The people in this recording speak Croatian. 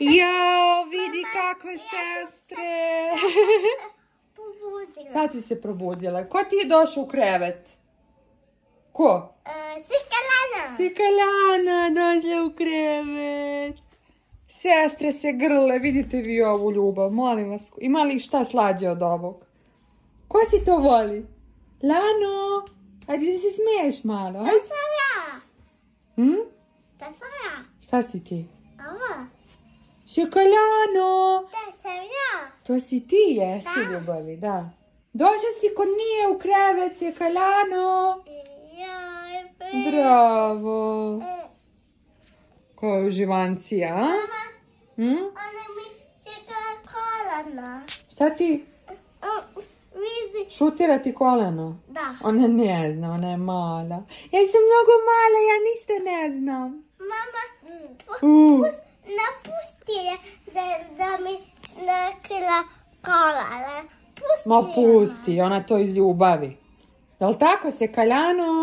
Jao, vidi kakve sestre. Sad si se probudila. Ko ti je došao u krevet? Ko? E, Sikalana. Lana došla u krevet. Sestre se grle, vidite vi ovu ljubav, molim vas. Ima li šta slađe od ovog? Ko si to voli? Lano, ajde da se smiješ malo. Šta sam ja. Hm? sam ja. Šta si ti? Šokolano! Da, sam ja. To si ti, jesi da. ljubavi, da. Došao si kod nije u krevet, Šokolano! Joj, Bravo! E. Ko uživanci, Mama, hm? ona mi čeka kolana. Šta ti? Šutira ti kolano? Da. Ona ne zna, ona je mala. Ja sam mnogo mala, ja ništa ne znam. Mama, pusti mi nekila Smo Pusti Ma pusti, ona to iz ljubavi. Jel tako se kaljano?